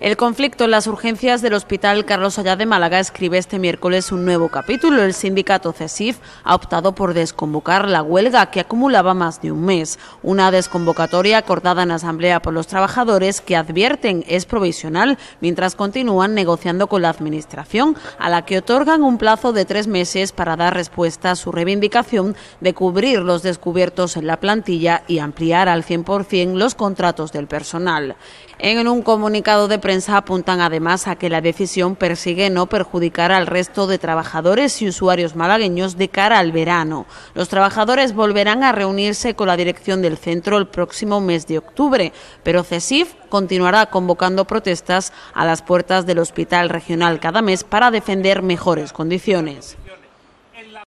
El conflicto en las urgencias del Hospital Carlos Allá de Málaga escribe este miércoles un nuevo capítulo. El sindicato CESIF ha optado por desconvocar la huelga que acumulaba más de un mes. Una desconvocatoria acordada en asamblea por los trabajadores que advierten es provisional mientras continúan negociando con la Administración, a la que otorgan un plazo de tres meses para dar respuesta a su reivindicación de cubrir los descubiertos en la plantilla y ampliar al 100% los contratos del personal. En un comunicado de prensa apuntan además a que la decisión persigue no perjudicar al resto de trabajadores y usuarios malagueños de cara al verano. Los trabajadores volverán a reunirse con la dirección del centro el próximo mes de octubre, pero CESIF continuará convocando protestas a las puertas del Hospital Regional cada mes para defender mejores condiciones.